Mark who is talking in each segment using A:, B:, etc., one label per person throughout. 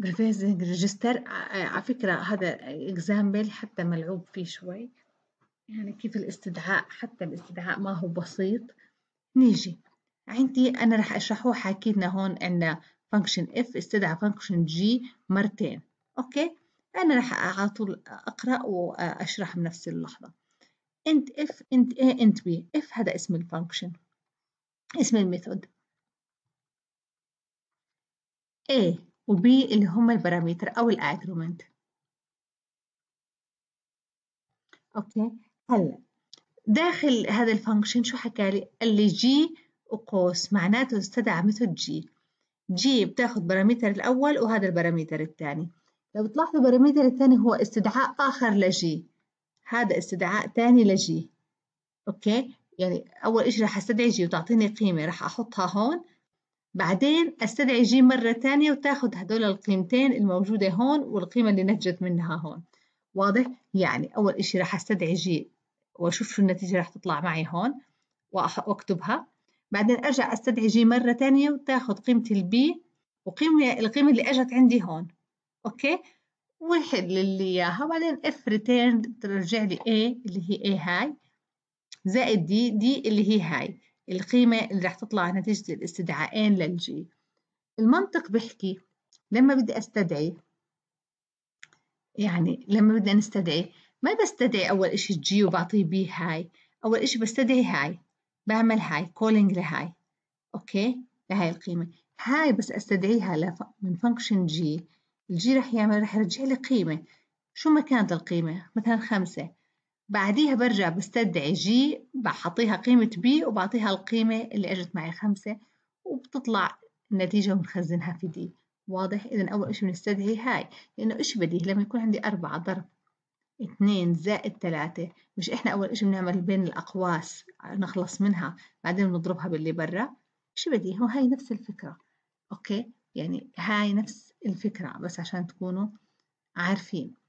A: برفيز ريجستر آه، آه، على فكرة هذا اكزامبل حتى ملعوب فيه شوي يعني كيف الاستدعاء حتى الاستدعاء ما هو بسيط نيجي عندي أنا راح أشرحه حكي هون أن function f استدعى function g مرتين أوكي أنا راح اعطل أقرأ وأشرح بنفس اللحظة int f int a int b f هذا اسم الفانكشن اسم الميثود a وب اللي هم البارامتر أو الاجرومنت أوكي هلا داخل هذا الفانكشن شو حكى لي؟ قال لي جي وقوس معناته استدعى مثل جي جي بتاخذ بارامتر الأول وهذا البارامتر الثاني لو تلاحظوا البارامتر الثاني هو استدعاء آخر لجي هذا استدعاء ثاني لجي أوكي يعني أول إشي رح أستدعي جي وتعطيني قيمة رح أحطها هون بعدين استدعي جي مرة تانية وتاخد هدول القيمتين الموجودة هون والقيمة اللي نتجت منها هون واضح؟ يعني أول إشي راح استدعي جي وأشوف شو النتيجة راح تطلع معي هون وأكتبها بعدين أرجع استدعي جي مرة تانية وتاخد قيمة البي وقيمة القيمة اللي أجت عندي هون أوكي؟ وحل لي إياها وبعدين اف ريتيرن بترجع لي A اللي هي A هاي زائد دي دي اللي هي هاي القيمة اللي رح تطلع نتيجة الاستدعائين للجي المنطق بحكي لما بدي أستدعي يعني لما بدنا نستدعي ما بستدعي أول إشي جي وبعطيه بي هاي أول إشي بستدعي هاي بعمل هاي كولينج لهاي أوكي لهاي القيمة هاي بس أستدعيها لف... من فانكشن جي الجي رح يعمل رح يرجع لي قيمة شو ما كانت القيمة مثلا خمسة بعديها برجع بستدعي جي بحطيها قيمة بي وبعطيها القيمة اللي اجت معي خمسة وبتطلع النتيجة وبنخزنها في دي واضح إذا أول إشي بنستدعي هاي لأنه إيش بديهي لما يكون عندي أربعة ضرب اثنين زائد ثلاثة مش إحنا أول إشي بنعمل بين الأقواس نخلص منها بعدين بنضربها باللي برا إيش بديهي وهي نفس الفكرة أوكي يعني هاي نفس الفكرة بس عشان تكونوا عارفين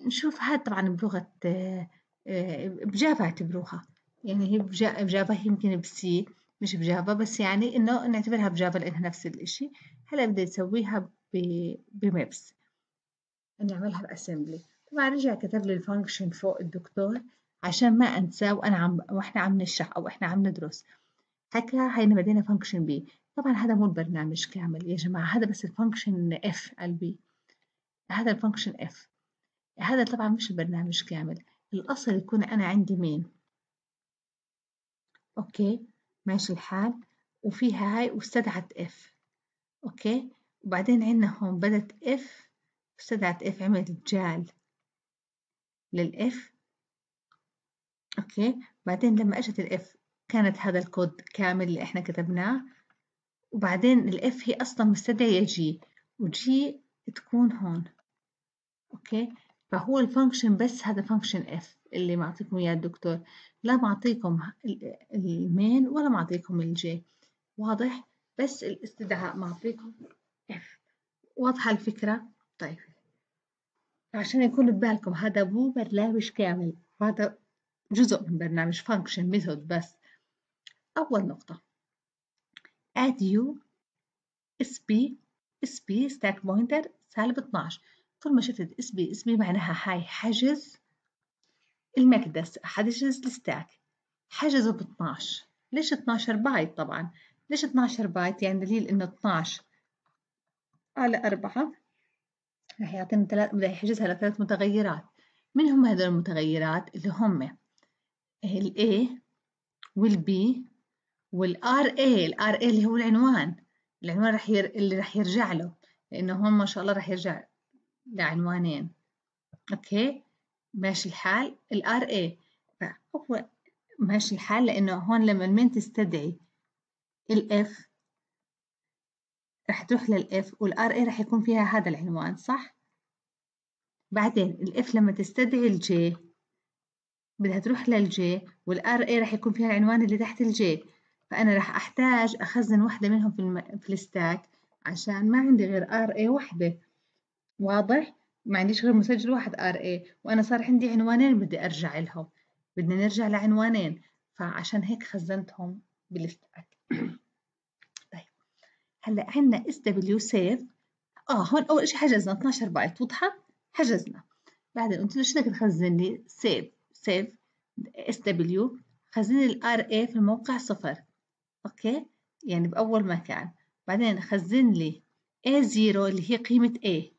A: نشوف نشوفها طبعًا بلغة آه، آه، بجافا اعتبروها، يعني هي بجافا هي يمكن بسي مش بجافا بس يعني إنه نعتبرها بجافا لإنها نفس الإشي، هلأ بدي نسويها بمبس نعملها باسمبلي طبعًا رجع كتب لي الفانكشن فوق الدكتور عشان ما انسى وأنا عم وإحنا عم نشرح أو إحنا عم ندرس، حكى هاي بدينا function b طبعًا هذا مو البرنامج كامل يا جماعة هذا بس الفانكشن f البي هذا الفانكشن f. هذا طبعا مش البرنامج كامل الأصل يكون أنا عندي مين أوكي ماشي الحال وفيها هاي واستدعت اف أوكي وبعدين عندنا هون بدت اف استدعت اف عملت جال للإف أوكي بعدين لما أجت الإف كانت هذا الكود كامل اللي إحنا كتبناه وبعدين الإف هي أصلا مستدعية جي وجي تكون هون أوكي فهو الفانكشن بس هذا فانكشن اف اللي معطيكم اياه الدكتور لا معطيكم المين ولا معطيكم الجي واضح بس الاستدعاء معطيكم اف واضحة الفكرة طيب عشان يكون ببالكم هذا مو برنامج كامل هذا جزء من برنامج فانكشن ميثود بس أول نقطة add u sp sp stack pointer سالب 12 طول ما شفت اسمي اسمي معناها هاي حجز المكدس حجز الستاك حجزه ب 12 ليش 12 بايت طبعا ليش 12 بايت يعني دليل انه 12 على 4 رح يعطينا ثلاث رح يحجزها لثلاث متغيرات من هم هذول المتغيرات اللي هم ال A وال B وال RA ال RA اللي هو العنوان العنوان رح ير... اللي رح يرجع له لانه هون ما شاء الله رح يرجع لعنوانين اوكي ماشي الحال الار اي هو ماشي الحال لانه هون لما المين تستدعي الاف رح تروح للاف والار اي رح يكون فيها هذا العنوان صح بعدين الاف لما تستدعي الجي بدها تروح للجي والار اي رح يكون فيها العنوان اللي تحت الجي فانا رح احتاج اخزن وحده منهم في, الم... في الستاك عشان ما عندي غير ار اي وحده واضح؟ ما عنديش غير مسجل واحد RA إيه. وأنا صار عندي عنوانين بدي أرجع لهم بدنا نرجع لعنوانين فعشان هيك خزنتهم بالاستباك طيب هلا عندنا SW save اه هون أول شيء حجزنا 12 بايت وضحت حجزنا بعدين قلت له بدك تخزن لي save save SW خزن لي RA في الموقع صفر أوكي؟ يعني بأول مكان بعدين خزن لي A0 اللي هي قيمة A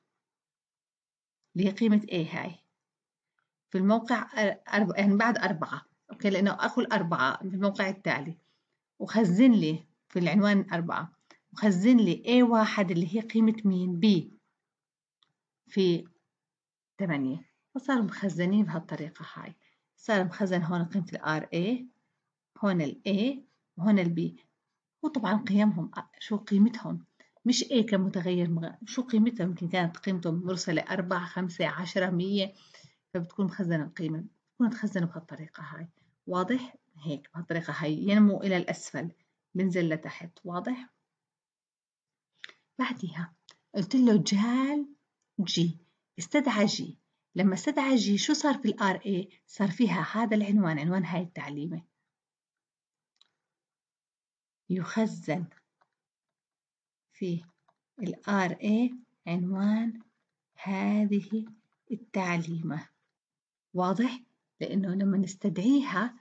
A: اللي هي قيمة A هاي في الموقع أربعة يعني بعد أربعة أوكي لأنه آخذ الأربعة في الموقع التالي وخزن لي في العنوان أربعة وخزن لي A واحد اللي هي قيمة مين B في ثمانية فصار مخزنين بهالطريقة هاي صار مخزن هون قيمة R A هون ال A وهون ال B وطبعا قيمهم شو قيمتهم مش ايه كمتغير شو قيمتها يمكن كانت قيمته مرسلة أربعة خمسة عشرة مية فبتكون مخزنة القيمة بتكون تخزنه بهالطريقة هاي واضح هيك بهالطريقة هاي ينمو إلى الأسفل بنزل لتحت واضح بعديها قلت له جال جي استدعى جي لما استدعى جي شو صار في الار اي صار فيها هذا العنوان عنوان هاي التعليمة يخزن في ال RA عنوان هذه التعليمة واضح؟ لأنه لما نستدعيها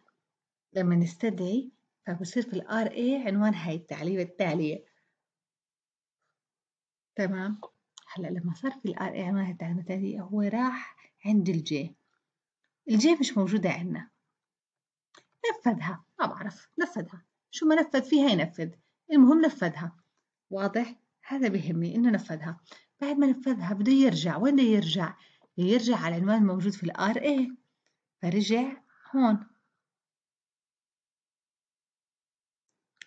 A: لما نستدعي فبصير في ال RA عنوان هاي التعليمة التالية تمام؟ هلا لما صار في ال RA عنوان هاي التعليمة التالية هو راح عند الـ J مش موجودة عندنا نفذها ما بعرف نفذها شو ما نفذ فيها ينفذ المهم نفذها واضح؟ هذا بيهمني إنه نفذها بعد ما نفذها بده يرجع وين بده يرجع؟ يرجع على العنوان الموجود في الار اي فرجع هون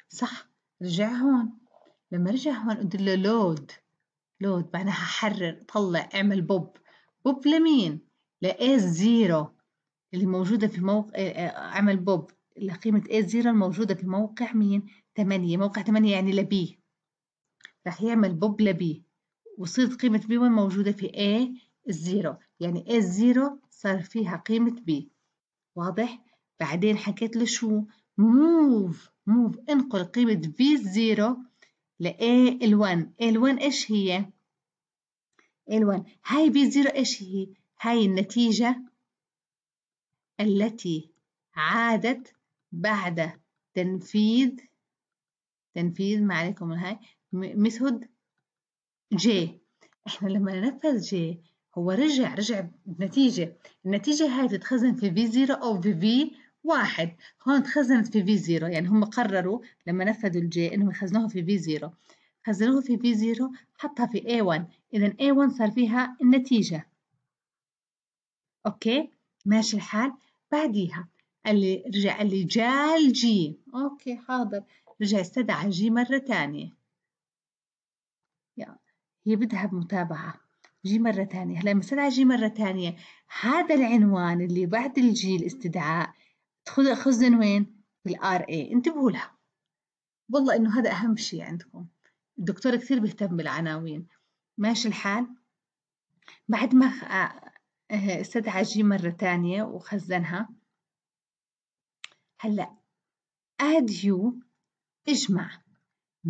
A: صح رجع هون لما رجع هون قلت له لود لود معناها حرر طلع اعمل بوب بوب لمين؟ A زيرو اللي موجودة في موقع آه، آه، اعمل بوب لقيمة a إيه زيرو الموجودة في موقع مين؟ 8 موقع 8 يعني لبيه راح يعمل بوب لبي وصيرت قيمة بي وين موجودة في A الزيرو يعني A الزيرو صار فيها قيمة بي واضح؟ بعدين حكيت له شو؟ move move انقل قيمة V الزيرو ل A ال1 ال1 ايش هي؟ ال1 هاي V الزيرو ايش هي؟ هاي النتيجة التي عادت بعد تنفيذ تنفيذ ما عليكم هاي ميثود جي احنا لما ننفذ جي هو رجع رجع بنتيجة النتيجة هاي تتخزن في في زيرو أو في في واحد هون تخزنت في في زيرو يعني هم قرروا لما نفذوا الجي انهم يخزنوها في في زيرو خزنوها في في زيرو حطها في اي 1 اذا اي A1 صار فيها النتيجة أوكي ماشي الحال بعديها قال لي رجع قال لي جال جي أوكي حاضر رجع استدعى جي مرة تانية هي بدها متابعة جي مرة تانية هلا لما استدعى جي مرة تانية هذا العنوان اللي بعد الجي الاستدعاء خزن وين؟ بالار اي انتبهوا لها والله انه هذا اهم شيء عندكم الدكتور كثير بيهتم بالعناوين ماشي الحال بعد ما آه، آه، استدعى جي مرة تانية وخزنها هلا add you اجمع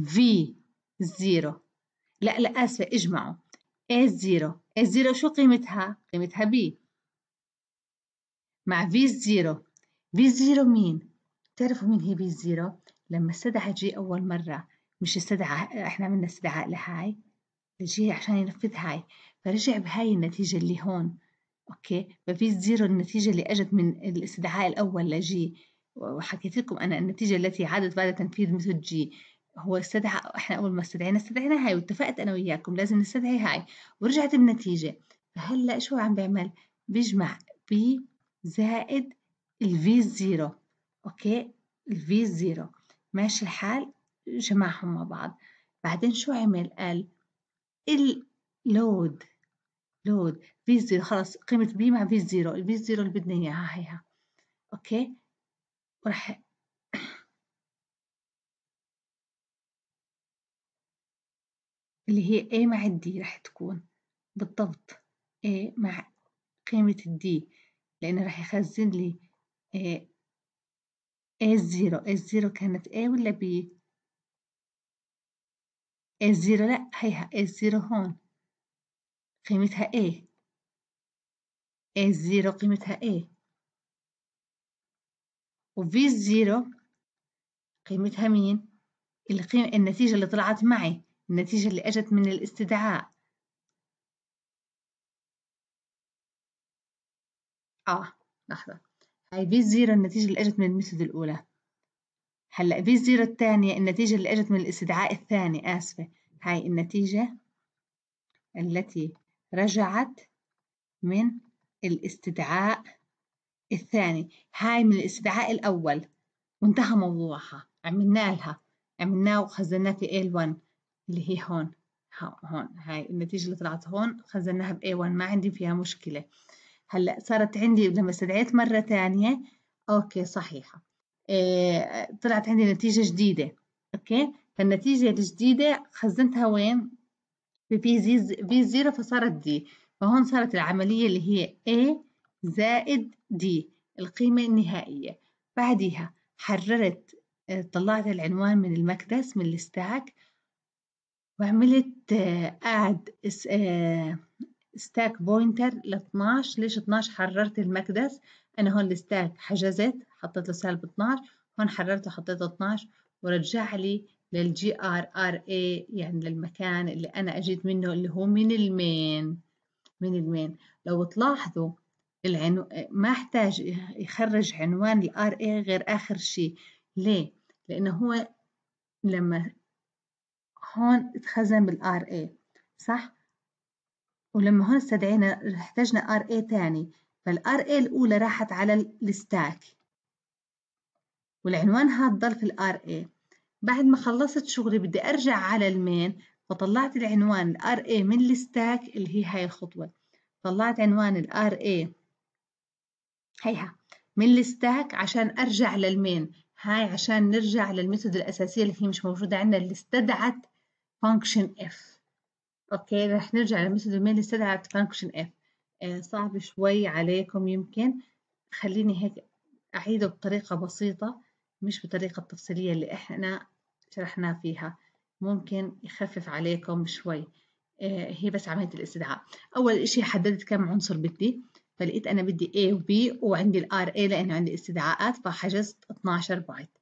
A: في 0 لا لا آسفة اجمعوا a 0 a 0 شو قيمتها؟ قيمتها B مع V 0 V 0 مين؟ بتعرفوا مين هي V 0 لما استدعى جي أول مرة مش استدعى احنا عملنا استدعاء لهاي لجي عشان ينفذ هاي فرجع بهاي النتيجة اللي هون اوكي ففي زيرو النتيجة اللي اجت من الاستدعاء الاول لجي وحكيت لكم انا النتيجة التي عادت بعد تنفيذ مثل جي هو استدعى إحنا أول ما استدعينا استدعينا هاي واتفقت أنا وياكم لازم نستدعي هاي ورجعت بنتيجة فهلأ شو عم بيعمل؟ بيجمع بي زائد الفي زيرو أوكي الفي زيرو ماشي الحال جمعهم مع بعض بعدين شو عمل؟ قال اللود لود في زيرو خلص قيمة بي مع في زيرو الفي زيرو اللي بدنا إياها هيها أوكي وراح اللي هي A مع D راح تكون بالضبط A مع قيمة D لأن راح يخزن لي A0 A0 كانت A ولا B A0 لا هيها A0 هون قيمتها A A0 قيمتها A و V0 قيمتها مين القيمة النتيجة اللي طلعت معي النتيجة اللي أجت من الاستدعاء آه لحظة هاي في زيرو النتيجة اللي أجت من الميثود الأولى هلأ في زيرو الثانية النتيجة اللي أجت من الاستدعاء الثاني آسفة هاي النتيجة التي رجعت من الاستدعاء الثاني هاي من الاستدعاء الأول وانتهى موضوعها عملنا لها عملناه وخزناه في L1 اللي هي هون هون هاي النتيجة اللي طلعت هون خزناها بـ A1 ما عندي فيها مشكلة هلأ صارت عندي لما استدعيت مرة ثانية أوكي صحيحة إيه طلعت عندي نتيجة جديدة أوكي فالنتيجة الجديدة خزنتها وين؟ في بي زي بي زيرو فصارت دي فهون صارت العملية اللي هي A زائد D القيمة النهائية بعديها حررت آه، طلعت العنوان من المكدس من الستاك وعملت آه، قاعد ستاك آه، بوينتر ل 12 ليش 12 حررت المكدس انا هون الستاك حجزت حطيت له سالب 12 هون حررته حطيته 12 ورجع لي للجي ار ار اي يعني للمكان اللي انا اجيت منه اللي هو من المين من المين لو تلاحظوا العنو... ما احتاج يخرج عنوان الار اي غير اخر شيء ليه لانه هو لما هون اتخزن بالار اي صح ولما هون استدعينا احتاجنا ار اي ثاني فالار اي الاولى راحت على الستاك والعنوان هاد ضل في الار اي بعد ما خلصت شغلي بدي ارجع على المين فطلعت العنوان الار اي من الستاك اللي هي هاي الخطوه طلعت عنوان الار اي هيها من الستاك عشان ارجع للمين هاي عشان نرجع للميثود الاساسيه اللي هي مش موجوده عندنا اللي استدعت function f اوكي رح نرجع لميثود المين اللي استدعت function f آه صعب شوي عليكم يمكن خليني هيك أعيده بطريقة بسيطة مش بطريقة التفصيلية اللي إحنا شرحناه فيها ممكن يخفف عليكم شوي آه، هي بس عملية الاستدعاء أول إشي حددت كم عنصر بدي فلقيت أنا بدي A و B وعندي ال RA لأنه عندي استدعاءات فحجزت 12 بايت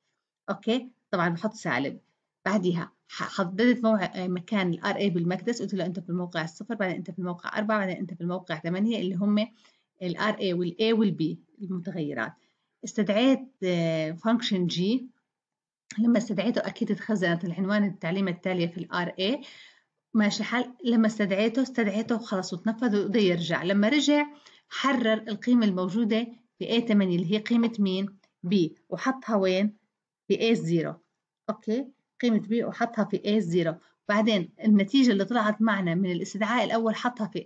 A: أوكي طبعا بحط سالب بعديها حددت موع... آه، مكان الار اي بالمكدس قلت له انت في الموقع الصفر بعدين انت في الموقع أربعة بعدين انت في الموقع ثمانية اللي هم الار اي والاي والبي المتغيرات استدعيت فانكشن آه، جي لما استدعيته اكيد تخزنت العنوان التعليم التالية في الار اي ماشي حال لما استدعيته استدعيته خلاص وتنفذ وده يرجع لما رجع حرر القيمة الموجودة في اي 8 اللي هي قيمة مين؟ بي وحطها وين؟ في اي 0 أوكي قيمة بي وحطها في A0 بعدين النتيجة اللي طلعت معنا من الاستدعاء الأول حطها في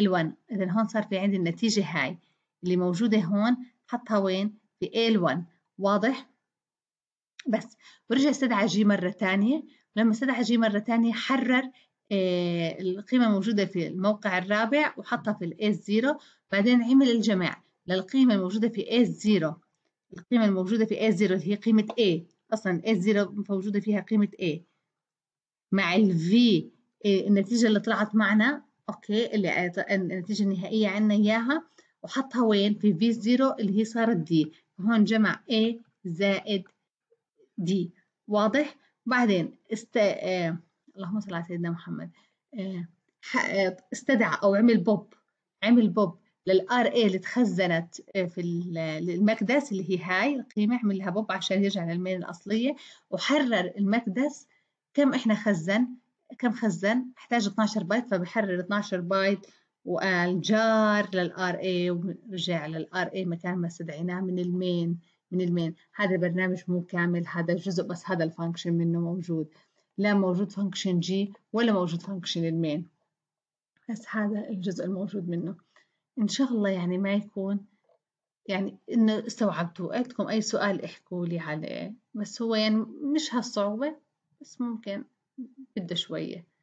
A: A1 إذا هون صار في عندي النتيجة هاي اللي موجودة هون حطها وين؟ في A1 واضح؟ بس برجع استدعى جي مرة تانية ولما استدعى جي مرة تانية حرر آه، القيمة الموجودة في الموقع الرابع وحطها في A 0 بعدين عمل الجمع للقيمة الموجودة في A 0 القيمة الموجودة في A 0 اللي هي قيمة A أصلا A زيرو موجوده فيها قيمة A مع ال V إيه، النتيجة اللي طلعت معنا أوكي اللي النتيجة النهائية عنا إياها وحطها وين في V زيرو اللي هي صارت D هون جمع A زائد D واضح بعدين است... إيه، اللهم صل على سيدنا محمد إيه، استدعى أو عمل بوب عمل بوب للار اي اللي تخزنت آه، في المكدس اللي هي هاي القيمه عمل لها بوب عشان يرجع للمين الاصليه وحرر المكدس كم احنا خزن كم خزن احتاج 12 بايت فبحرر 12 بايت وقال جار للار اي ورجع للار اي مكان ما استدعيناه من المين من المين هذا البرنامج مو كامل هذا الجزء بس هذا الفانكشن منه موجود لا موجود فانكشن جي ولا موجود فانكشن المين بس هذا الجزء الموجود منه إن شاء الله يعني ما يكون يعني إنه استوعبتوا قلتكم أي سؤال احكوا لي عليه بس هو يعني مش هالصعوبة بس ممكن بده شوية